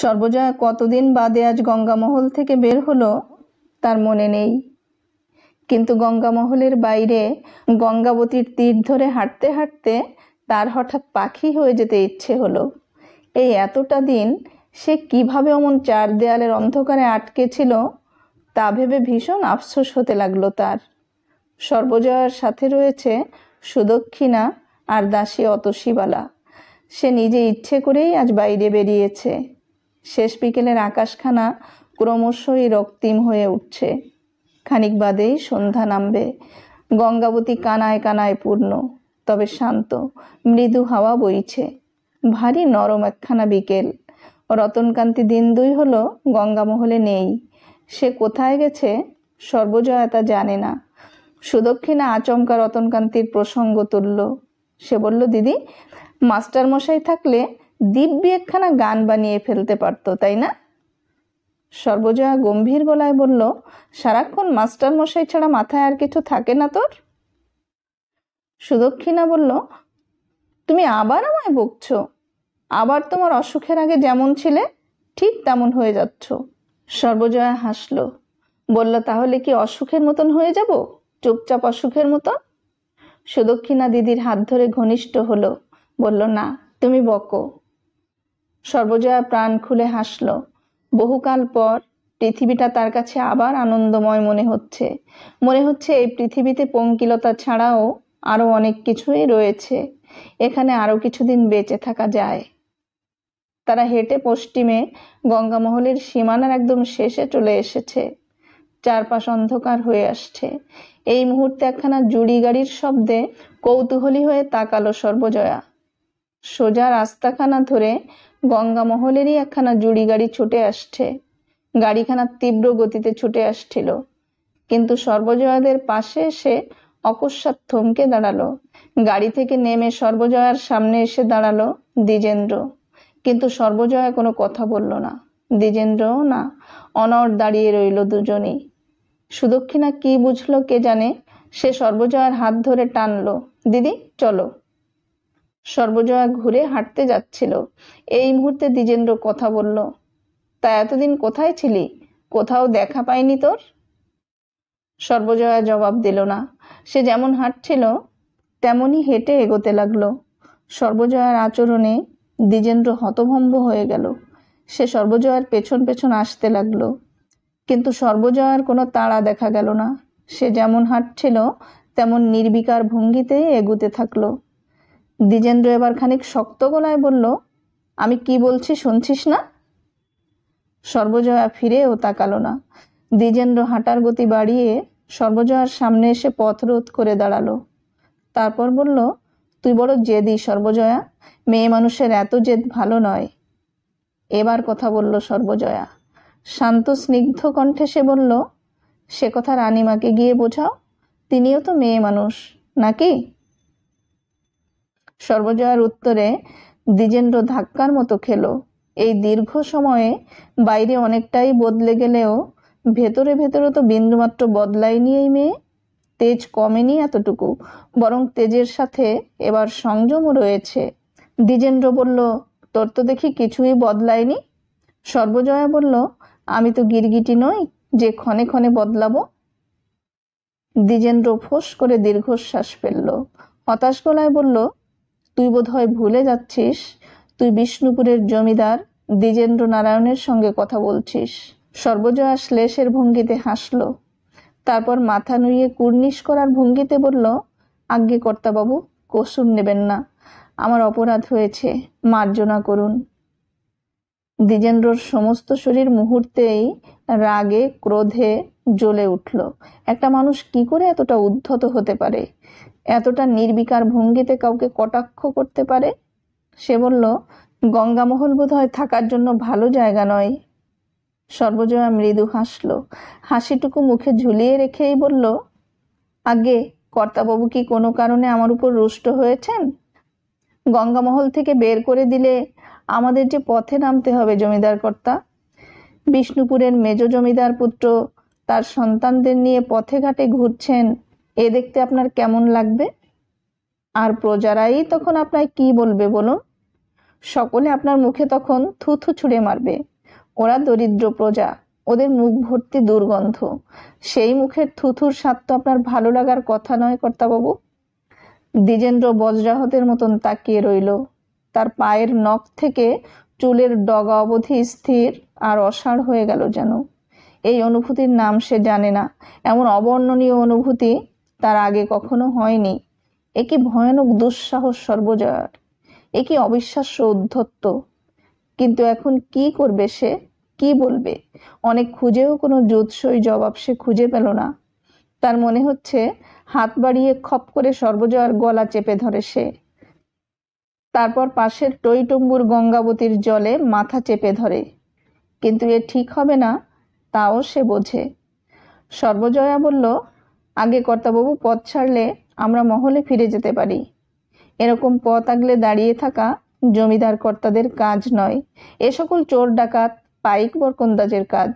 সর্বজয়া কতদিন বাদে আজ গঙ্গামহল থেকে বের হলো তার মনে নেই কিন্তু গঙ্গামহলের বাইরে গঙ্গাবতীর তীর ধরে হাঁটতে হাঁটতে তার হঠাৎ পাখি হয়ে যেতে ইচ্ছে হলো এই এতটা দিন সে কিভাবে অমন চার দেয়ালের অন্ধকারে আটকে ছিল তা ভেবে ভীষণ আফসোস হতে লাগলো তার সর্বজয়ার সাথে রয়েছে সুদক্ষিণা আর দাসী অতসীবালা সে নিজে ইচ্ছে করেই আজ বাইরে বেরিয়েছে শেষ বিকেলের আকাশখানা ক্রমশই রক্তিম হয়ে উঠছে খানিক বাদেই সন্ধ্যা নামবে গঙ্গাবতী কানায় কানায় পূর্ণ তবে শান্ত মৃদু হাওয়া বইছে ভারী নরম একখানা বিকেল রতনকান্তি দিন দুই হলো গঙ্গামহলে নেই সে কোথায় গেছে সর্বজয়া তা জানে না সুদক্ষিণা আচমকা রতনকান্তির প্রসঙ্গ তুলল সে বলল দিদি মাস্টারমশাই থাকলে দিব্যি একখানা গান বানিয়ে ফেলতে পারত তাই না সর্বজয়া গম্ভীর গলায় বলল সারাক্ষণ মাস্টার মশাই ছাড়া মাথায় আর কিছু থাকে না তোর সুদক্ষিণা বলল তুমি আবার আমায় বকছ আবার তোমার অসুখের আগে যেমন ছিলে ঠিক তেমন হয়ে যাচ্ছ সর্বজয়া হাসল বলল তাহলে কি অসুখের মতন হয়ে যাব চুপচাপ অসুখের মতন সুদক্ষিণা দিদির হাত ধরে ঘনিষ্ঠ হলো বলল না তুমি বকো সর্বজয়া প্রাণ খুলে হাসল বহুকাল পর পৃথিবীটা তার কাছে আবার আনন্দময় মনে হচ্ছে মনে হচ্ছে এই পৃথিবীতে পঙ্কিলতা ছাড়াও আরও অনেক কিছুই রয়েছে এখানে আরও কিছুদিন বেঁচে থাকা যায় তারা হেঁটে পশ্চিমে গঙ্গামহলের সীমানার একদম শেষে চলে এসেছে চারপাশ অন্ধকার হয়ে আসছে এই মুহূর্তে একখানা জুড়ি গাড়ির শব্দে কৌতূহলী হয়ে তাকালো সর্বজয়া সোজা রাস্তাখানা ধরে গঙ্গা মহলেরই একখানা জুড়ি গাড়ি ছুটে আসছে গাড়িখানা তীব্র গতিতে ছুটে আসছিল কিন্তু সর্বজয়াদের পাশে এসে অকস্মাৎ থমকে দাঁড়ালো গাড়ি থেকে নেমে সর্বজয়ার সামনে এসে দাঁড়ালো দ্বিজেন্দ্র কিন্তু সর্বজয়া কোনো কথা বলল না দ্বিজেন্দ্রও না অনর দাঁড়িয়ে রইল দুজনেই সুদক্ষিণা কি বুঝলো কে জানে সে সর্বজয়ার হাত ধরে টানলো দিদি চলো সর্বজয়া ঘুরে হাঁটতে যাচ্ছিল এই মুহূর্তে দ্বিজেন্দ্র কথা বলল তা এতদিন কোথায় ছিলি কোথাও দেখা পায়নি তোর সর্বজয়া জবাব দিল না সে যেমন হাঁটছিল তেমনই হেঁটে এগোতে লাগলো সর্বজয়ার আচরণে দ্বিজেন্দ্র হতভম্ব হয়ে গেল সে সর্বজয়ার পেছন পেছন আসতে লাগলো কিন্তু সর্বজয়ার কোনো তাড়া দেখা গেল না সে যেমন হাঁটছিল তেমন নির্বিকার ভঙ্গিতে এগুতে থাকলো দ্বিজেন্দ্র এবার খানিক শক্ত গলায় বলল আমি কি বলছি শুনছিস না সর্বজয়া ফিরেও তাকালো না দ্বিজেন্দ্র হাঁটার গতি বাড়িয়ে সর্বজয়ার সামনে এসে পথ রোধ করে দাঁড়ালো তারপর বলল তুই বড় জেদি সর্বজয়া মেয়ে মানুষের এত জেদ ভালো নয় এবার কথা বলল সর্বজয়া শান্ত স্নিগ্ধ কণ্ঠে সে বলল সে কথা রানিমাকে গিয়ে বোঝাও তিনিও তো মেয়ে মানুষ নাকি সর্বজয়ার উত্তরে দ্বিজেন্দ্র ধাক্কার মতো খেল এই দীর্ঘ সময়ে বাইরে অনেকটাই বদলে গেলেও ভেতরে ভেতরে তো বিন্দুমাত্র বদলায়নি এই মেয়ে তেজ কমেনি এতটুকু বরং তেজের সাথে এবার সংযমও রয়েছে দ্বিজেন্দ্র বলল তোর তো দেখি কিছুই বদলায়নি সর্বজয়া বলল আমি তো গিরগিটি নই যে ক্ষণে ক্ষণে বদলাবো দ্বিজেন্দ্র ফোঁস করে দীর্ঘশ্বাস ফেলল হতাশ গলায় বলল তুই বোধহয় ভুলে যাচ্ছিস তুই বিষ্ণুপুরের জমিদার দ্বিজেন্দ্র নারায়ণের সঙ্গে কথা বলছিস সর্বজয়া শ্লেষের ভঙ্গিতে হাসল তারপর মাথা নুইয়ে কুর্নিশ করার ভঙ্গিতে বলল আজ্ঞে কর্তাবাবু কসুর নেবেন না আমার অপরাধ হয়েছে মার্জনা করুন দ্বিজেন্দ্রর সমস্ত শরীর মুহূর্তেই রাগে ক্রোধে জ্বলে উঠল একটা মানুষ কি করে এতটা উদ্ধত হতে পারে এতটা নির্বিকার ভঙ্গিতে কাউকে কটাক্ষ করতে পারে সে বলল গঙ্গামহল বোধ হয় থাকার জন্য ভালো জায়গা নয় সর্বজয়া মৃদু হাসল হাসিটুকু মুখে ঝুলিয়ে রেখেই বলল আগে কর্তাবাবু কি কোনো কারণে আমার উপর রুষ্ট হয়েছেন গঙ্গামহল থেকে বের করে দিলে আমাদের যে পথে নামতে হবে জমিদার কর্তা বিষ্ণুপুরের মেজ জমিদার পুত্র তার সন্তানদের নিয়ে পথে ঘাটে ঘুরছেন এ দেখতে আপনার কেমন লাগবে আর প্রজারাই তখন আপনায় কি বলবে বলুন সকলে আপনার মুখে তখন থুথু ছুঁড়ে মারবে ওরা দরিদ্র প্রজা ওদের মুখ ভর্তি দুর্গন্ধ সেই মুখের থুথুর স্বাদ তো আপনার ভালো লাগার কথা নয় কর্তাবাবু দ্বিজেন্দ্র বজ্রাহতের মতন তাকিয়ে রইল তার পায়ের নখ থেকে চুলের ডগা অবধি স্থির আর অসার হয়ে গেল যেন এই অনুভূতির নাম সে জানে না এমন অবর্ণনীয় অনুভূতি তার আগে কখনো হয়নি এ কি ভয়ানক দুঃসাহস সর্বজয়ার এ কি অবিশ্বাস্য উদ্ধত্ত কিন্তু এখন কি করবে সে কি বলবে অনেক খুঁজেও কোনো জোৎসই জবাব সে খুঁজে পেল না তার মনে হচ্ছে হাত বাড়িয়ে খপ করে সর্বজয়ার গলা চেপে ধরে সে তারপর পাশের টইটম্বুর গঙ্গাবতীর জলে মাথা চেপে ধরে কিন্তু এ ঠিক হবে না তাও সে বোঝে সর্বজয়া বলল আগে কর্তাবু পথ ছাড়লে আমরা মহলে ফিরে যেতে পারি এরকম পথ আগলে দাঁড়িয়ে থাকা জমিদার কর্তাদের কাজ নয় এ সকল চোর ডাকাত পাইক বরকন্দাজের কাজ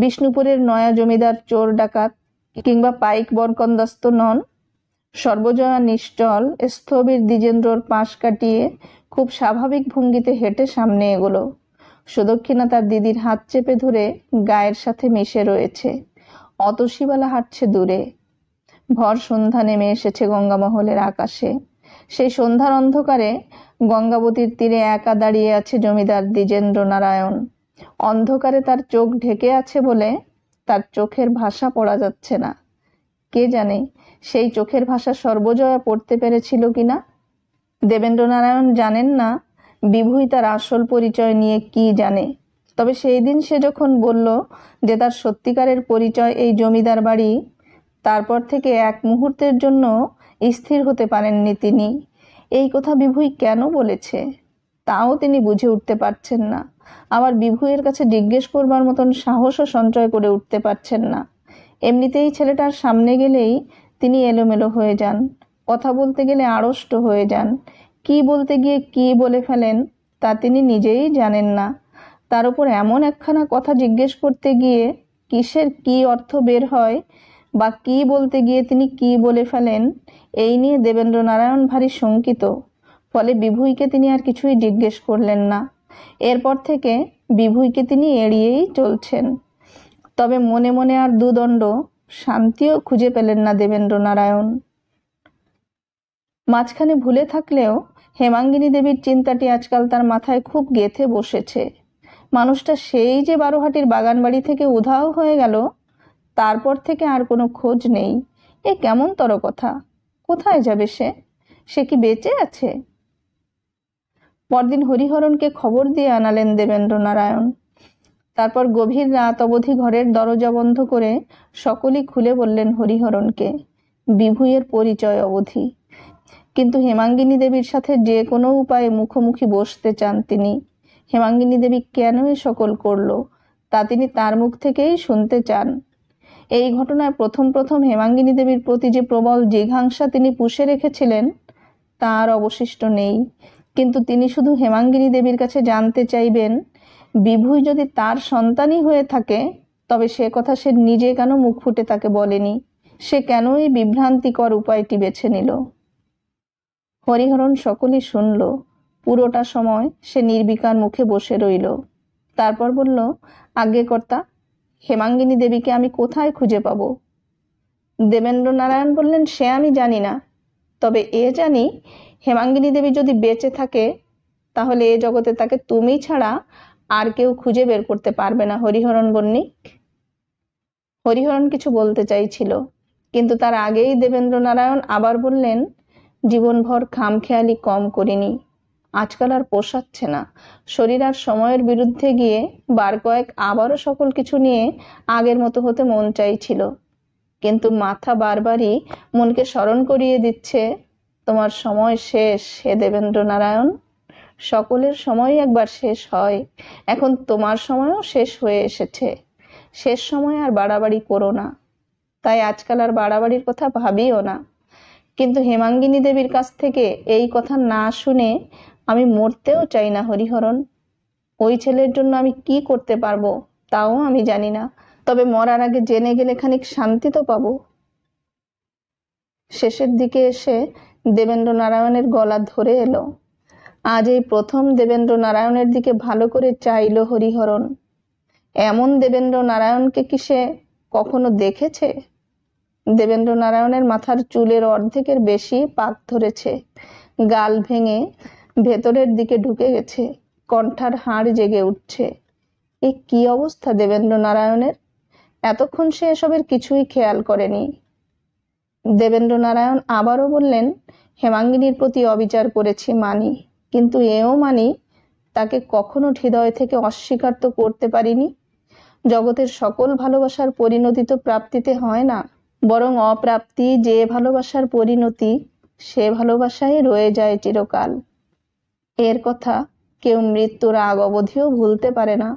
বিষ্ণুপুরের নয়া জমিদার চোর ডাকাত কিংবা পাইক বরকন্দাস্ত নন সর্বজয়া নিশ্চল স্থবির দ্বিজেন্দ্রর পাশ কাটিয়ে খুব স্বাভাবিক ভঙ্গিতে হেঁটে সামনে এগোলো সুদক্ষিণা তার দিদির হাত চেপে ধরে গায়ের সাথে মিশে রয়েছে অতসীবালা হাঁটছে দূরে ভর সন্ধ্যা নেমে এসেছে গঙ্গামহলের আকাশে সেই সন্ধ্যার অন্ধকারে গঙ্গাবতীর তীরে একা দাঁড়িয়ে আছে জমিদার দ্বিজেন্দ্র নারায়ণ অন্ধকারে তার চোখ ঢেকে আছে বলে তার চোখের ভাষা পড়া যাচ্ছে না কে জানে সেই চোখের ভাষা সর্বজয়া পড়তে পেরেছিল কিনা দেবেন্দ্র নারায়ণ জানেন না বিভূই তার আসল পরিচয় নিয়ে কি জানে তবে সেই দিন সে যখন বলল যে তার সত্যিকারের পরিচয় এই জমিদার বাড়ি তারপর থেকে এক মুহূর্তের জন্য স্থির হতে পারেননি তিনি এই কথা বিভূই কেন বলেছে তাও তিনি বুঝে উঠতে পারছেন না আবার বিভুয়ের কাছে জিজ্ঞেস করবার মতন সাহসও সঞ্চয় করে উঠতে পারছেন না এমনিতেই ছেলেটার সামনে গেলেই তিনি এলোমেলো হয়ে যান কথা বলতে গেলে আড়ষ্ট হয়ে যান কি বলতে গিয়ে কি বলে ফেলেন তা তিনি নিজেই জানেন না তার উপর এমন একখানা কথা জিজ্ঞেস করতে গিয়ে কিসের কি অর্থ বের হয় বা কি বলতে গিয়ে তিনি কি বলে ফেলেন এই নিয়ে দেবেন্দ্রনারায়ণ ভারী শঙ্কিত ফলে বিভুইকে তিনি আর কিছুই জিজ্ঞেস করলেন না এরপর থেকে বিভুইকে তিনি এড়িয়েই চলছেন তবে মনে মনে আর দুদণ্ড শান্তিও খুঁজে পেলেন না দেবেন্দ্রনারায়ণ মাঝখানে ভুলে থাকলেও হেমাঙ্গিনী দেবীর চিন্তাটি আজকাল তার মাথায় খুব গেথে বসেছে মানুষটা সেই যে বারোহাটির বাগানবাড়ি থেকে উধাও হয়ে গেল তারপর থেকে আর কোনো খোঁজ নেই এ কেমনতর কথা কোথায় যাবে সে সে কি বেঁচে আছে পরদিন হরিহরণকে খবর দিয়ে আনালেন নারায়ণ তারপর গভীর রাত অবধি ঘরের দরজা বন্ধ করে সকলেই খুলে বললেন হরিহরণকে বিভূয়ের পরিচয় অবধি কিন্তু হেমাঙ্গিনী দেবীর সাথে যে কোনো উপায়ে মুখোমুখি বসতে চান তিনি হেমাঙ্গিনী দেবী কেন এ সকল করল তা তিনি তার মুখ থেকেই শুনতে চান এই ঘটনায় প্রথম প্রথম হেমাঙ্গিনী দেবীর প্রতি যে প্রবল জিঘাংসা তিনি পুষে রেখেছিলেন তার অবশিষ্ট নেই কিন্তু তিনি শুধু হেমাঙ্গিনী দেবীর কাছে জানতে চাইবেন বিভুই যদি তার সন্তানই হয়ে থাকে তবে সে কথা সে নিজে কেন মুখ ফুটে তাকে বলেনি সে কেনই বিভ্রান্তিকর উপায়টি বেছে নিল হরিহরণ সকলে শুনল পুরোটা সময় সে নির্বিকার মুখে বসে রইল তারপর বলল আজ্ঞে কর্তা হেমাঙ্গিনী দেবীকে আমি কোথায় খুঁজে পাব দেবেন্দ্র নারায়ণ বললেন সে আমি জানি না তবে এ জানি হেমাঙ্গিনী দেবী যদি বেঁচে থাকে তাহলে এ জগতে তাকে তুমি ছাড়া আর কেউ খুঁজে বের করতে পারবে না হরিহরণ বন্নিক হরিহরণ কিছু বলতে চাইছিল কিন্তু তার আগেই দেবেন্দ্র নারায়ণ আবার বললেন জীবনভর খামখেয়ালি কম করিনি আজকাল আর পোষাচ্ছে না শরীর আর সময়ের বিরুদ্ধে গিয়ে বার কয়েক আবারও সকল কিছু নিয়ে আগের মতো হতে মন চাইছিল কিন্তু মাথা বারবারই মনকে স্মরণ করিয়ে দিচ্ছে তোমার সময় শেষ হে দেবেন্দ্রনারায়ণ সকলের সময় একবার শেষ হয় এখন তোমার সময়ও শেষ হয়ে এসেছে শেষ সময় আর বাড়াবাড়ি করো না তাই আজকাল আর বাড়াবাড়ির কথা ভাবিও না কিন্তু হেমাঙ্গিনী দেবীর কাছ থেকে এই কথা না শুনে আমি মরতেও চাই না হরিহরণ ওই ছেলের জন্য আমি কি করতে পারবো তাও আমি জানি না তবে মরার আগে জেনে গেলে খানিক শান্তি তো পাবো শেষের দিকে এসে দেবেন্দ্র নারায়ণের গলা ধরে এলো আজ এই প্রথম দেবেন্দ্র নারায়ণের দিকে ভালো করে চাইল হরিহরণ এমন দেবেন্দ্র নারায়ণকে কি সে কখনো দেখেছে দেবেন্দ্র নারায়ণের মাথার চুলের অর্ধেকের বেশি পাক ধরেছে গাল ভেঙে ভেতরের দিকে ঢুকে গেছে কণ্ঠার হাড় জেগে উঠছে এ কি অবস্থা দেবেন্দ্র নারায়ণের এতক্ষণ সে এসবের কিছুই খেয়াল করেনি দেবেন্দ্র নারায়ণ আবারও বললেন হেমাঙ্গিনীর প্রতি অবিচার করেছি মানি কিন্তু এও মানি তাকে কখনো হৃদয় থেকে অস্বীকার তো করতে পারিনি জগতের সকল ভালোবাসার পরিণতি তো প্রাপ্তিতে হয় না বরং অপ্রাপ্তি যে ভালোবাসার পরিণতি সে ভালোবাসায় রয়ে যায় চিরকাল এর কথা কেউ মৃত্যুর আগ অবধিও ভুলতে পারে না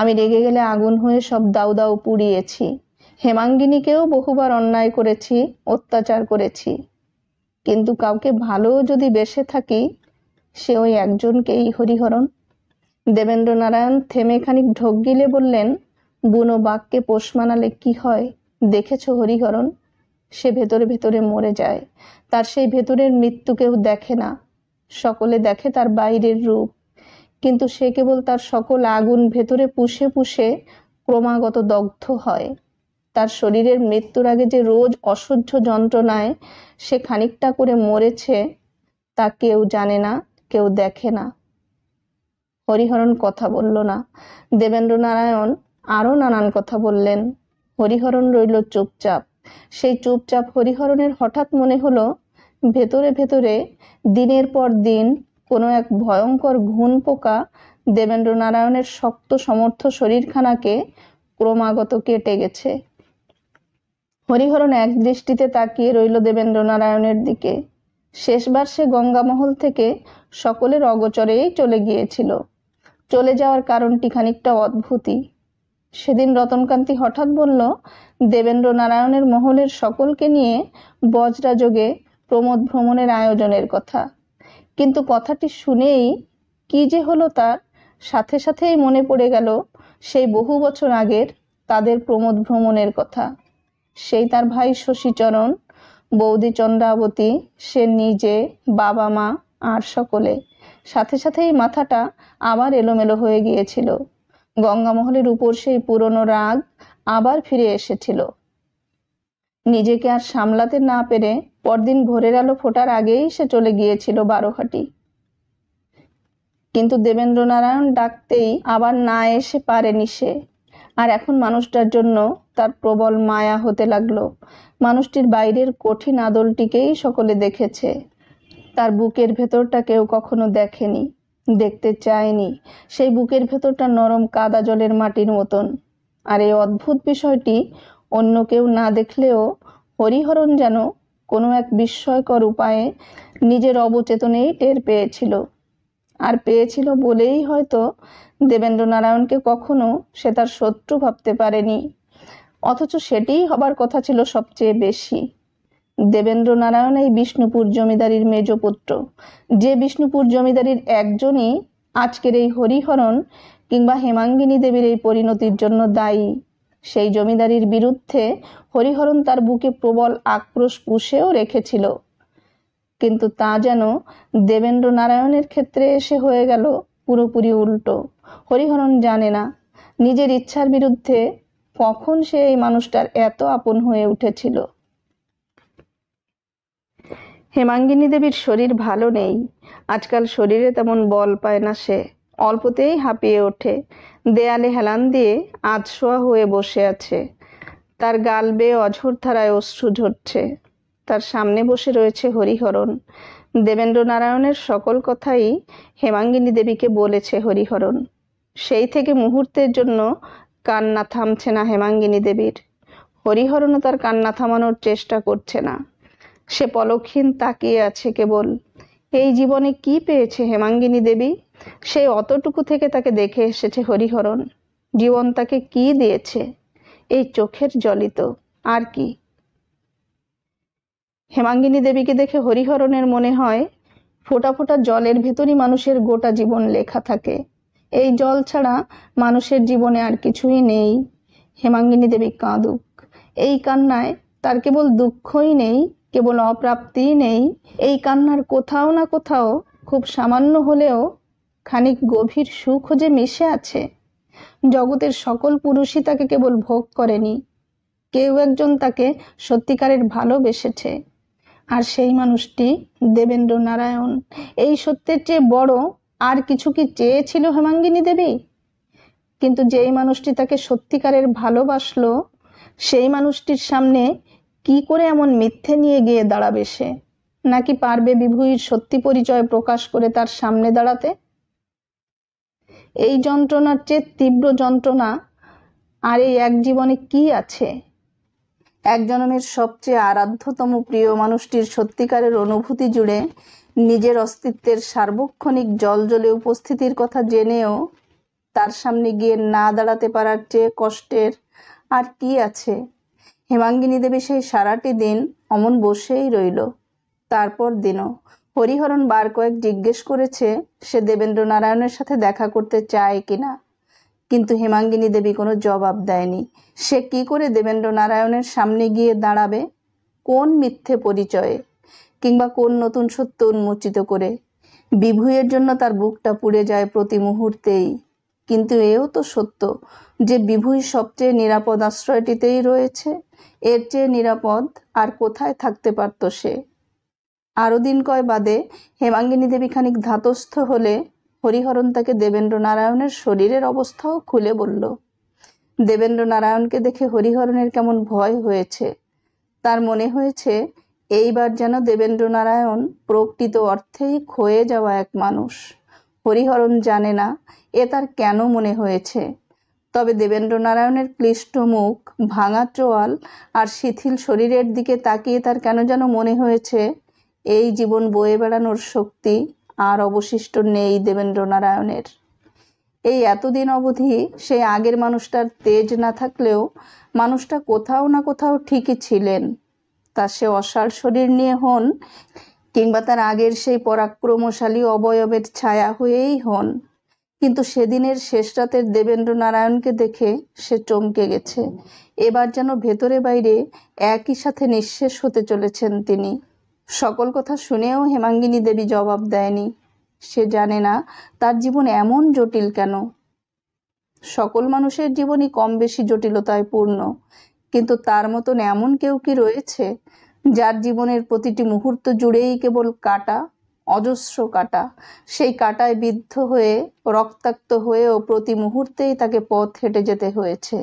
আমি রেগে গেলে আগুন হয়ে সব দাউ দাউ পুড়িয়েছি হেমাঙ্গিনীকেও বহুবার অন্যায় করেছি অত্যাচার করেছি কিন্তু কাউকে ভালো যদি বেসে থাকি সে ওই একজনকেই হরিহরণ দেবেন্দ্রনারায়ণ থেমে খানিক ঢোক গিলে বললেন বুনো বাক্যে পোষ মানালে কি হয় দেখেছ হরিহরণ সে ভেতরে ভেতরে মরে যায় তার সেই ভেতরের মৃত্যু কেউ দেখে না সকলে দেখে তার বাইরের রূপ কিন্তু সে কেবল তার সকল আগুন ভেতরে পুষে পুষে ক্রমাগত দগ্ধ হয় তার শরীরের মৃত্যুর আগে যে রোজ অসহ্য যন্ত্রণায় সে খানিকটা করে মরেছে তা কেউ জানে না কেউ দেখে না হরিহরণ কথা বলল না দেবেন্দ্র নারায়ণ আরও নানান কথা বললেন হরিহরণ রইল চুপচাপ সেই চুপচাপ হরিহরণের হঠাৎ মনে হলো ভেতরে ভেতরে দিনের পর দিন কোনো এক ভয়ঙ্কর ঘুণ পোকা দেবেন্দ্রনারায়ণের শক্ত সমর্থ শরীরখানাকে ক্রমাগত কেটে গেছে হরিহরণ এক দৃষ্টিতে তাকিয়ে রইল দেবেন্দ্রনারায়ণের দিকে শেষবার সে গঙ্গামহল থেকে সকলের অগোচরেই চলে গিয়েছিল চলে যাওয়ার কারণটি খানিকটা অদ্ভুতই সেদিন রতনকান্তি হঠাৎ বলল দেবেন্দ্র নারায়ণের মহলের সকলকে নিয়ে বজ্রাযোগে প্রমোদ ভ্রমণের আয়োজনের কথা কিন্তু কথাটি শুনেই কি যে হলো তার সাথে সাথেই মনে পড়ে গেল সেই বহু বছর আগের তাদের প্রমোদ ভ্রমণের কথা সেই তার ভাই শশীচরণ বৌদি চন্দ্রাবতী সে নিজে বাবা মা আর সকলে সাথে সাথেই মাথাটা আবার এলোমেলো হয়ে গিয়েছিল গঙ্গামহলের উপর সেই পুরনো রাগ আবার ফিরে এসেছিল নিজেকে আর সামলাতে না পেরে পরদিন ভোরের আলো ফোটার আগেই সে চলে গিয়েছিল বারোহাটি কিন্তু দেবেন্দ্রনারায়ণ ডাকতেই আবার না এসে পারেনি সে আর এখন মানুষটার জন্য তার প্রবল মায়া হতে লাগলো মানুষটির বাইরের কঠিন আদলটিকেই সকলে দেখেছে তার বুকের ভেতরটা কেউ কখনো দেখেনি দেখতে চায়নি সেই বুকের ভেতরটা নরম কাদা জলের মাটির মতন আর এই অদ্ভুত বিষয়টি অন্য কেউ না দেখলেও হরিহরণ যেন কোনো এক বিস্ময়কর উপায়ে নিজের অবচেতনেই টের পেয়েছিল আর পেয়েছিল বলেই হয়তো দেবেন্দ্র নারায়ণকে কখনো সে তার শত্রু ভাবতে পারেনি অথচ সেটিই হবার কথা ছিল সবচেয়ে বেশি দেবেন্দ্র নারায়ণ এই বিষ্ণুপুর জমিদারির মেজপুত্র যে বিষ্ণুপুর জমিদারির একজনই আজকের এই হরিহরণ কিংবা হেমাঙ্গিনী দেবীর এই পরিণতির জন্য দায়ী সেই জমিদারির বিরুদ্ধে হরিহরণ তার বুকে প্রবল আক্রোশ পুষেও রেখেছিল কিন্তু তা যেন দেবেন্দ্র নারায়ণের ক্ষেত্রে এসে হয়ে গেল পুরোপুরি উল্টো হরিহরণ জানে না নিজের ইচ্ছার বিরুদ্ধে কখন সে এই মানুষটার এত আপন হয়ে উঠেছিল হেমাঙ্গিনী দেবীর শরীর ভালো নেই আজকাল শরীরে তেমন বল পায় না সে অল্পতেই হাঁপিয়ে ওঠে দেয়ালে হেলান দিয়ে আধশোয়া হয়ে বসে আছে তার গাল বেয়ে অঝোর ধারায় অশ্রু ঝরছে তার সামনে বসে রয়েছে হরিহরণ দেবেন্দ্রনারায়ণের সকল কথাই হেমাঙ্গিনী দেবীকে বলেছে হরিহরণ সেই থেকে মুহূর্তের জন্য কান্না থামছে না হেমাঙ্গিনী দেবীর হরিহরণও তার কান্না থামানোর চেষ্টা করছে না সে পলক্ষীন তাকিয়ে আছে কেবল এই জীবনে কি পেয়েছে হেমাঙ্গিনী দেবী সেই অতটুকু থেকে তাকে দেখে এসেছে হরিহরণ জীবন তাকে কি দিয়েছে এই চোখের জলিত আর কি হেমাঙ্গিনী দেবীকে দেখে হরিহরণের মনে হয় ফোটা ফোটা জলের ভেতরই মানুষের গোটা জীবন লেখা থাকে এই জল ছাড়া মানুষের জীবনে আর কিছুই নেই হেমাঙ্গিনী দেবী কাঁদুক এই কান্নায় তার কেবল দুঃখই নেই কেবল অপ্রাপ্তি নেই এই কান্নার কোথাও না কোথাও খুব সামান্য হলেও খানিক গভীর সুখ যে মিশে আছে জগতের সকল পুরুষই তাকে কেবল ভোগ করেনি কেউ একজন তাকে সত্যিকারের ভালোবেসেছে আর সেই মানুষটি দেবেন্দ্র নারায়ণ এই সত্যের চেয়ে বড় আর কিছু কি চেয়েছিল হেমাঙ্গিনী দেবী কিন্তু যেই মানুষটি তাকে সত্যিকারের ভালোবাসলো সেই মানুষটির সামনে কি করে এমন মিথ্যে নিয়ে গিয়ে দাঁড়াবে সে নাকি পারবে বিভূয়ীর সত্যি পরিচয় প্রকাশ করে তার সামনে দাঁড়াতে এই যন্ত্রণার চেয়ে তীব্র যন্ত্রণা আর এই এক জীবনে কি আছে এক সবচেয়ে আরাধ্যতম প্রিয় মানুষটির সত্যিকারের অনুভূতি জুড়ে নিজের অস্তিত্বের সার্বক্ষণিক জল জলে উপস্থিতির কথা জেনেও তার সামনে গিয়ে না দাঁড়াতে পারার চেয়ে কষ্টের আর কি আছে হেমাঙ্গিনী দেবী সেই সারাটি দিন অমন বসেই রইল তারপর দিনও হরিহরণ বার কয়েক জিজ্ঞেস করেছে সে দেবেন্দ্র নারায়ণের সাথে দেখা করতে চায় কিনা কিন্তু হেমাঙ্গিনী দেবী কোনো জবাব দেয়নি সে কি করে দেবেন্দ্র নারায়ণের সামনে গিয়ে দাঁড়াবে কোন মিথ্যে পরিচয়ে কিংবা কোন নতুন সত্য উন্মোচিত করে বিভূয়ের জন্য তার বুকটা পুড়ে যায় প্রতি মুহূর্তেই কিন্তু এও তো সত্য যে বিভূই সবচেয়ে নিরাপদ আশ্রয়টিতেই রয়েছে এর চেয়ে নিরাপদ আর কোথায় থাকতে পারত সে আরও দিন কয় বাদে হেমাঙ্গিনী দেবী খানিক ধাতস্থ হলে হরিহরণ তাকে দেবেন্দ্র নারায়ণের শরীরের অবস্থাও খুলে বলল দেবেন্দ্র নারায়ণকে দেখে হরিহরণের কেমন ভয় হয়েছে তার মনে হয়েছে এইবার যেন দেবেন্দ্র নারায়ণ প্রকৃত অর্থেই ক্ষয়ে যাওয়া এক মানুষ হরিহরণ জানে না এ তার কেন মনে হয়েছে তবে দেবেন্দ্রনারায়ণের ক্লিষ্ট মুখ ভাঙা চোয়াল আর শিথিল শরীরের দিকে তাকিয়ে তার কেন যেন মনে হয়েছে এই জীবন বয়ে বেড়ানোর শক্তি আর অবশিষ্ট নেই দেবেন্দ্রনারায়ণের এই এতদিন অবধি সেই আগের মানুষটার তেজ না থাকলেও মানুষটা কোথাও না কোথাও ঠিকই ছিলেন তা সে অসার শরীর নিয়ে হন কিংবা তার আগের সেই পরাক্রমশালী অবয়বের ছায়া হয়েই হন কিন্তু সেদিনের শেষ রাতের দেবেন্দ্র নারায়ণকে দেখে সে চমকে গেছে এবার যেন ভেতরে বাইরে একই সাথে নিঃশেষ হতে চলেছেন তিনি সকল কথা শুনেও হেমাঙ্গিনী দেবী জবাব দেয়নি সে জানে না তার জীবন এমন জটিল কেন সকল মানুষের জীবনই কম বেশি জটিলতায় পূর্ণ কিন্তু তার মতন এমন কেউ কি রয়েছে যার জীবনের প্রতিটি মুহূর্ত জুড়েই কেবল কাটা অজস্র কাটা সেই কাটায় বিদ্ধ হয়ে রক্তাক্ত হয়েও প্রতি মুহূর্তেই তাকে পথ হেঁটে যেতে হয়েছে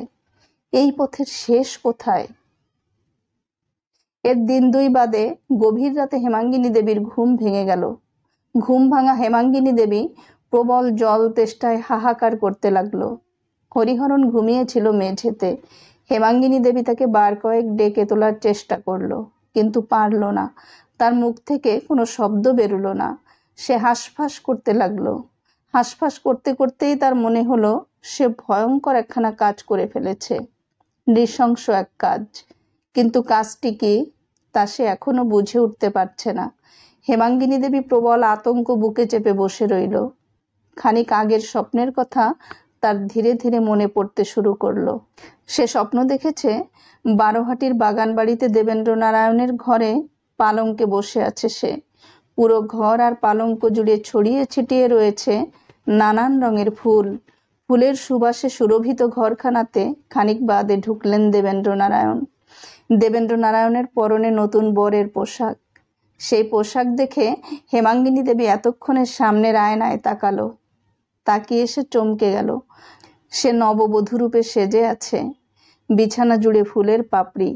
এই পথের শেষ কোথায় এর দিন দুই বাদে গভীর রাতে হেমাঙ্গিনী দেবীর ঘুম ভেঙে গেল ঘুম ভাঙা হেমাঙ্গিনী দেবী প্রবল জল তেষ্টায় হাহাকার করতে লাগলো হরিহরণ ঘুমিয়েছিল মেঝেতে হেমাঙ্গিনী দেবী তাকে বার কয়েক ডেকে তোলার চেষ্টা করলো কিন্তু পারল না তার মুখ থেকে কোনো শব্দ বেরুলো না সে হাঁসফাঁস করতে লাগলো হাঁসফাঁস করতে করতেই তার মনে হলো সে ভয়ঙ্কর একখানা কাজ করে ফেলেছে নৃশংস এক কাজ কিন্তু কাজটি কি তা সে এখনও বুঝে উঠতে পারছে না হেমাঙ্গিনী দেবী প্রবল আতঙ্ক বুকে চেপে বসে রইল খানিক আগের স্বপ্নের কথা তার ধীরে ধীরে মনে পড়তে শুরু করলো সে স্বপ্ন দেখেছে বারোহাটির বাগান বাড়িতে দেবেন্দ্রনারায়ণের ঘরে পালঙ্কে বসে আছে সে পুরো ঘর আর পালঙ্ক জুড়ে ছড়িয়ে ছিটিয়ে রয়েছে নানান রঙের ফুল ফুলের সুবাসে সুরভিত ঘরখানাতে খানিক বাদে ঢুকলেন দেবেন্দ্রনারায়ণ দেবেন্দ্রনারায়ণের পরনে নতুন বরের পোশাক সেই পোশাক দেখে হেমাঙ্গিনী দেবী এতক্ষণের সামনের আয়নায় তাকালো তাকিয়ে সে চমকে গেল সে নববধূরূপে সেজে আছে বিছানা জুড়ে ফুলের পাপড়ি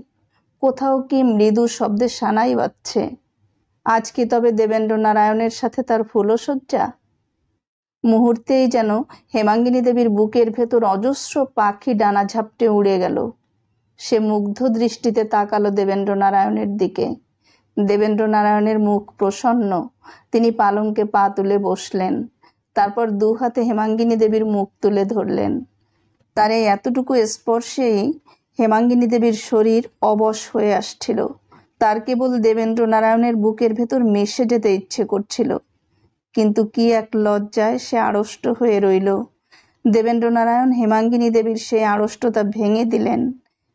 কোথাও কি মৃদু শব্দে সানাই বাজছে আজ কি তবে দেবেন্দ্র নারায়ণের সাথে তার ফুলসজ্জা মুহূর্তেই যেন হেমাঙ্গিনী দেবীর বুকের ভেতর অজস্র পাখি ডানা ঝাপটে উড়ে গেল সে মুগ্ধ দৃষ্টিতে তাকালো দেবেন্দ্র নারায়ণের দিকে দেবেন্দ্র নারায়ণের মুখ প্রসন্ন তিনি পালঙ্কে পা তুলে বসলেন তারপর দু হাতে হেমাঙ্গিনী দেবীর মুখ তুলে ধরলেন তার এই এতটুকু স্পর্শেই হেমাঙ্গিনী দেবীর শরীর অবশ হয়ে আসছিল তার কেবল দেবেন্দ্র নারায়ণের বুকের ভেতর মেশে যেতে ইচ্ছে করছিল কিন্তু কি এক লজ্জায় সে আড়ষ্ট হয়ে রইল দেবেন্দ্র নারায়ণ হেমাঙ্গিনী দেবীর সেই আড়ষ্টতা ভেঙে দিলেন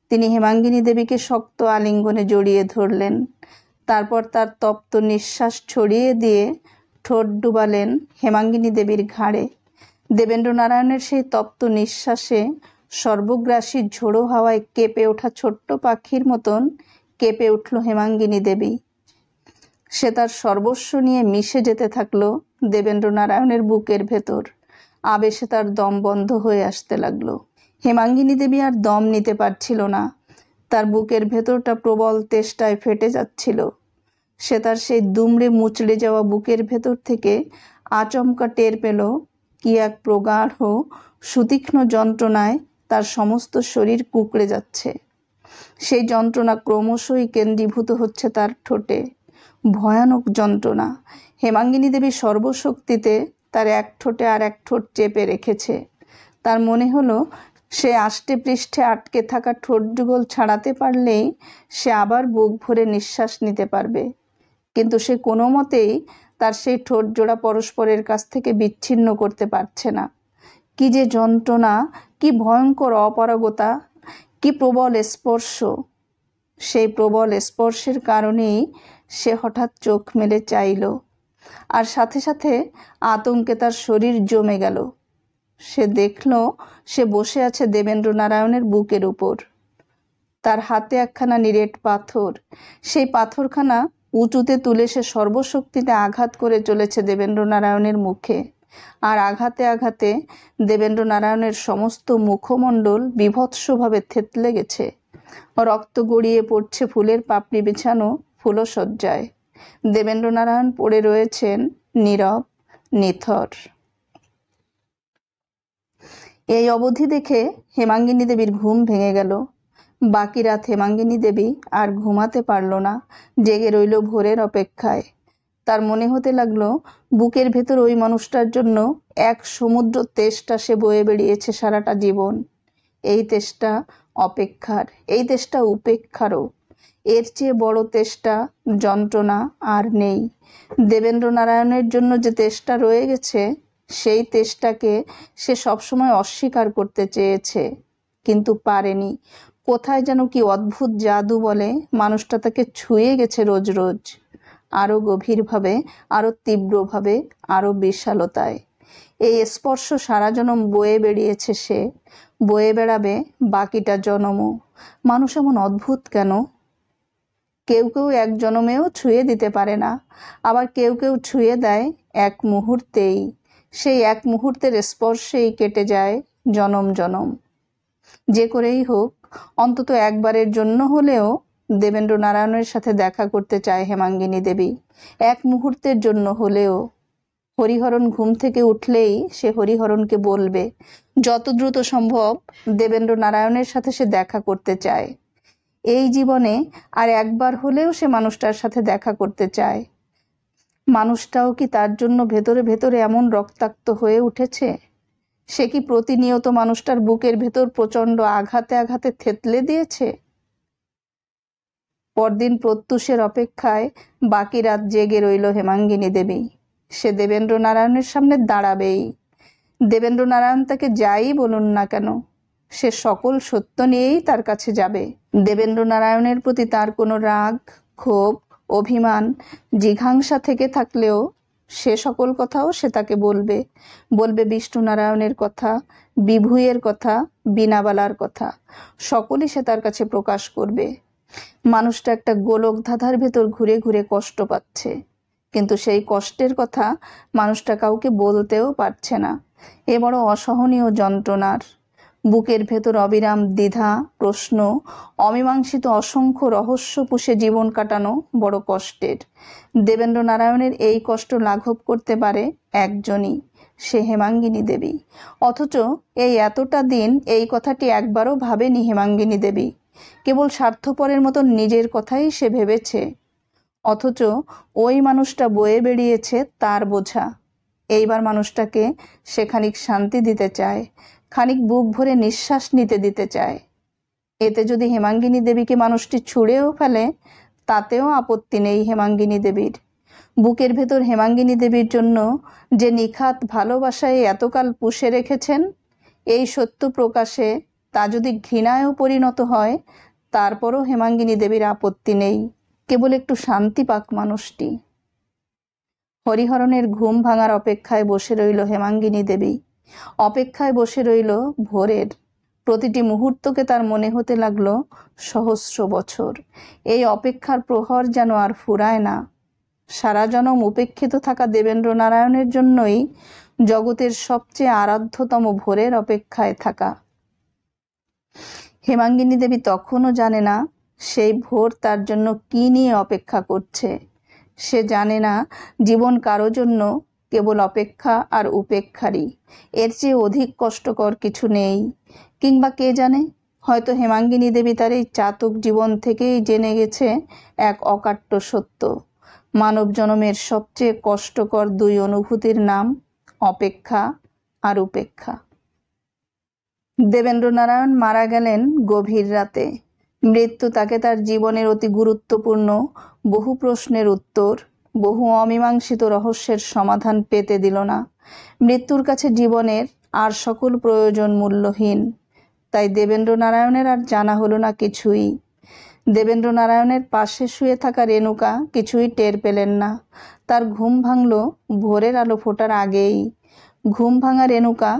তিনি হেমাঙ্গিনী দেবীকে শক্ত আলিঙ্গনে জড়িয়ে ধরলেন তারপর তার তপ্ত নিঃশ্বাস ছড়িয়ে দিয়ে ঠোঁট ডুবালেন হেমাঙ্গিনী দেবীর ঘাড়ে দেবেন্দ্র নারায়ণের সেই তপ্ত নিঃশ্বাসে সর্বগ্রাসীর ঝোড়ো হাওয়ায় কেঁপে ওঠা ছোট্ট পাখির মতন কেঁপে উঠল হেমাঙ্গিনী দেবী সে তার সর্বস্ব নিয়ে মিশে যেতে থাকল দেবেন্দ্রনারায়ণের বুকের ভেতর আবেশে তার দম বন্ধ হয়ে আসতে লাগলো হেমাঙ্গিনী দেবী আর দম নিতে পারছিল না তার বুকের ভেতরটা প্রবল তেষ্টায় ফেটে যাচ্ছিল সে তার সেই দুমড়ে মুচড়ে যাওয়া বুকের ভেতর থেকে আচমকা টের পেল কি এক প্রগাঢ় সুতীক্ষ্ণ যন্ত্রণায় তার সমস্ত শরীর কুঁকড়ে যাচ্ছে সেই যন্ত্রণা ক্রমশই কেন্দ্রীভূত হচ্ছে তার ঠোঁটে ভয়ানক যন্ত্রণা হেমাঙ্গিনী দেবী সর্বশক্তিতে তার এক ঠোঁটে আর এক ঠোঁট চেপে রেখেছে তার মনে হলো সে আষ্টে পৃষ্ঠে আটকে থাকা ঠোঁট যুগল ছাড়াতে পারলেই সে আবার বুক ভরে নিঃশ্বাস নিতে পারবে কিন্তু সে কোনো মতেই তার সেই ঠোঁট জোড়া পরস্পরের কাছ থেকে বিচ্ছিন্ন করতে পারছে না কি যে যন্ত্রণা কি ভয়ঙ্কর অপারগতা কি প্রবল স্পর্শ সেই প্রবল স্পর্শের কারণেই সে হঠাৎ চোখ মেলে চাইল আর সাথে সাথে আতঙ্কে তার শরীর জমে গেল সে দেখল সে বসে আছে দেবেন্দ্র নারায়ণের বুকের উপর তার হাতে একখানা নিরেট পাথর সেই পাথরখানা উঁচুতে তুলে সে সর্বশক্তিতে আঘাত করে চলেছে দেবেন্দ্র নারায়ণের মুখে আর আঘাতে আঘাতে দেবেন্দ্র নারায়ণের সমস্ত মুখমণ্ডল বিভৎসভাবে থেতলে গেছে রক্ত গড়িয়ে পড়ছে ফুলের পাপড়ি বিছানো ফুলসজ্জায় দেবেন্দ্র নারায়ণ পড়ে রয়েছেন নীরব নিথর এই অবধি দেখে হেমাঙ্গিনী দেবীর ঘুম ভেঙে গেল বাকি রাত হেমাঙ্গিনী দেবী আর ঘুমাতে পারল না জেগে রইল ভোরের অপেক্ষায় তার মনে হতে লাগলো বুকের ভেতর ওই মানুষটার জন্য এক সমুদ্র তেষ্টা সে বয়ে বেড়িয়েছে সারাটা জীবন এই তেষ্টা অপেক্ষার এই তেষ্টা উপেক্ষারও এর চেয়ে বড় তেষ্টা যন্ত্রণা আর নেই দেবেন্দ্র নারায়ণের জন্য যে তেষ্টা রয়ে গেছে সেই তেষ্টাকে সে সবসময় অস্বীকার করতে চেয়েছে কিন্তু পারেনি কোথায় যেন কি অদ্ভুত জাদু বলে মানুষটা তাকে ছুঁয়ে গেছে রোজ রোজ আরও গভীরভাবে আরও তীব্রভাবে আরও বিশালতায় এই স্পর্শ সারা জনম বয়ে বেড়িয়েছে সে বয়ে বেড়াবে বাকিটা জনমও মানুষ এমন অদ্ভুত কেন কেউ কেউ এক জনমেও ছুঁয়ে দিতে পারে না আবার কেউ কেউ ছুঁয়ে দেয় এক মুহূর্তেই সেই এক মুহূর্তের স্পর্শেই কেটে যায় জনম জনম যে করেই হোক অন্তত একবারের জন্য হলেও দেবেন্দ্র নারায়ণের সাথে দেখা করতে চায় হেমাঙ্গিনী দেবী এক মুহূর্তের জন্য হলেও হরিহরণ ঘুম থেকে উঠলেই সে হরিহরণকে বলবে যত দ্রুত সম্ভব দেবেন্দ্র নারায়ণের সাথে সে দেখা করতে চায় এই জীবনে আর একবার হলেও সে মানুষটার সাথে দেখা করতে চায় মানুষটাও কি তার জন্য ভেতরে ভেতরে এমন রক্তাক্ত হয়ে উঠেছে সে কি প্রতিনিয়ত মানুষটার বুকের ভেতর প্রচণ্ড আঘাতে আঘাতে থেতলে দিয়েছে পরদিন প্রত্যুষের অপেক্ষায় বাকি রাত জেগে রইল হেমাঙ্গিনী দেবী সে দেবেন্দ্রনারায়ণের সামনে দাঁড়াবেই দেবেন্দ্রনারায়ণ তাকে যাই বলুন না কেন সে সকল সত্য নিয়েই তার কাছে যাবে দেবেন্দ্রনারায়ণের প্রতি তার কোনো রাগ ক্ষোভ অভিমান জিঘাংসা থেকে থাকলেও সে সকল কথাও সে তাকে বলবে বলবে বিষ্ণু নারায়ণের কথা বিভূয়ের কথা বিনাবালার কথা সকলই সে তার কাছে প্রকাশ করবে মানুষটা একটা গোলক ধাঁধার ভেতর ঘুরে ঘুরে কষ্ট পাচ্ছে কিন্তু সেই কষ্টের কথা মানুষটা কাউকে বলতেও পারছে না এ বড় অসহনীয় যন্ত্রণার বুকের ভেতর অবিরাম দ্বিধা প্রশ্ন অমীমাংসিত অসংখ্য রহস্য পুষে জীবন কাটানো বড় কষ্টের দেবেন্দ্র নারায়ণের এই কষ্ট লাঘব করতে পারে একজনই সে হেমাঙ্গিনী দেবী অথচ এই এতটা দিন এই কথাটি একবারও ভাবেনি হেমাঙ্গিনী দেবী কেবল স্বার্থপরের মতো নিজের কথাই সে ভেবেছে অথচ ওই মানুষটা বয়ে বেরিয়েছে তার বোঝা এইবার মানুষটাকে সে খানিক শান্তি দিতে চায় খানিক বুক ভরে নিঃশ্বাস নিতে দিতে চায় এতে যদি হেমাঙ্গিনী দেবীকে মানুষটি ছুঁড়েও ফেলে তাতেও আপত্তি নেই হেমাঙ্গিনী দেবীর বুকের ভেতর হেমাঙ্গিনী দেবীর জন্য যে নিখাত ভালোবাসায় এতকাল পুষে রেখেছেন এই সত্য প্রকাশে তা যদি ঘৃণায়ও পরিণত হয় তারপরও হেমাঙ্গিনী দেবীর আপত্তি নেই কেবল একটু শান্তি পাক মানুষটি হরিহরণের ঘুম ভাঙার অপেক্ষায় বসে রইল হেমাঙ্গিনী দেবী অপেক্ষায় বসে রইল ভোরের প্রতিটি মুহূর্তকে তার মনে হতে লাগলো সহস্র বছর এই অপেক্ষার প্রহর যেন আর ফুরায় না সারা জনম উপেক্ষিত থাকা দেবেন্দ্র নারায়ণের জন্যই জগতের সবচেয়ে আরাধ্যতম ভোরের অপেক্ষায় থাকা হেমাঙ্গিনী দেবী তখনও জানে না সেই ভোর তার জন্য কী নিয়ে অপেক্ষা করছে সে জানে না জীবন কারো জন্য কেবল অপেক্ষা আর উপেক্ষারই এর চেয়ে অধিক কষ্টকর কিছু নেই কিংবা কে জানে হয়তো হেমাঙ্গিনী দেবী তার এই চাতক জীবন থেকেই জেনে গেছে এক অকাট্য সত্য মানব জনমের সবচেয়ে কষ্টকর দুই অনুভূতির নাম অপেক্ষা আর উপেক্ষা দেবেন্দ্রনারায়ণ মারা গেলেন গভীর রাতে মৃত্যু তাকে তার জীবনের অতি গুরুত্বপূর্ণ বহু প্রশ্নের উত্তর বহু অমীমাংসিত রহস্যের সমাধান পেতে দিল না মৃত্যুর কাছে জীবনের আর সকল প্রয়োজন মূল্যহীন তাই দেবেন্দ্রনারায়ণের আর জানা হলো না কিছুই দেবেন্দ্রনারায়ণের পাশে শুয়ে থাকা রেণুকা কিছুই টের পেলেন না তার ঘুম ভাঙল ভোরের আলো ফোটার আগেই ঘুম ভাঙা রেণুকা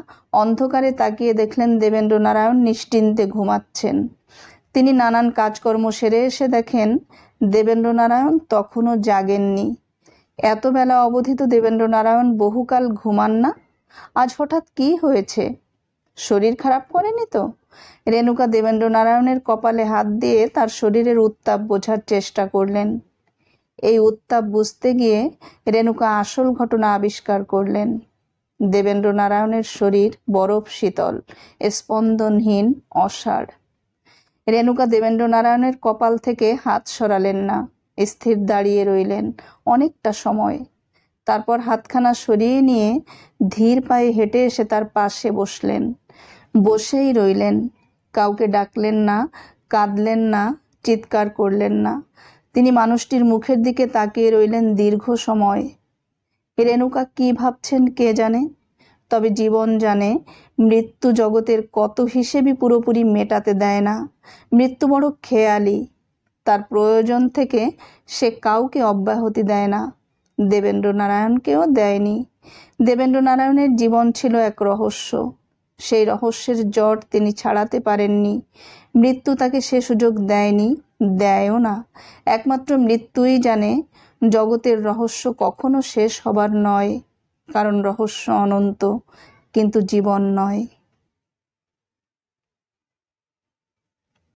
অন্ধকারে তাকিয়ে দেখলেন দেবেন্দ্রনারায়ণ নিশ্চিন্তে ঘুমাচ্ছেন তিনি নানান কাজকর্ম সেরে এসে দেখেন দেবেন্দ্রনারায়ণ তখনও জাগেননি এত বেলা অবধি তো দেবেন্দ্রনারায়ণ বহুকাল ঘুমান না আজ হঠাৎ কি হয়েছে শরীর খারাপ করেনি তো রেণুকা দেবেন্দ্রনারায়ণের কপালে হাত দিয়ে তার শরীরের উত্তাপ বোঝার চেষ্টা করলেন এই উত্তাপ বুঝতে গিয়ে রেণুকা আসল ঘটনা আবিষ্কার করলেন দেবেন্দ্র নারায়ণের শরীর বরফ শীতল স্পন্দনহীন অসার রেণুকা দেবেন্দ্র নারায়ণের কপাল থেকে হাত সরালেন না স্থির দাঁড়িয়ে রইলেন অনেকটা সময় তারপর হাতখানা সরিয়ে নিয়ে ধীর পায়ে হেঁটে এসে তার পাশে বসলেন বসেই রইলেন কাউকে ডাকলেন না কাঁদলেন না চিৎকার করলেন না তিনি মানুষটির মুখের দিকে তাকিয়ে রইলেন দীর্ঘ সময় রেণুকা কি ভাবছেন কে জানে তবে জীবন জানে মৃত্যু জগতের কত হিসেবে পুরোপুরি মেটাতে দেয় না মৃত্যু বড় খেয়ালি তার প্রয়োজন থেকে সে কাউকে অব্যাহতি দেয় না দেবেন্দ্রনারায়ণকেও দেয়নি দেবেন্দ্রনারায়ণের জীবন ছিল এক রহস্য সেই রহস্যের জট তিনি ছাড়াতে পারেননি মৃত্যু তাকে সে সুযোগ দেয়নি দেয়ও না একমাত্র মৃত্যুই জানে জগতের রহস্য কখনো শেষ হবার নয় কারণ রহস্য অনন্ত কিন্তু জীবন নয়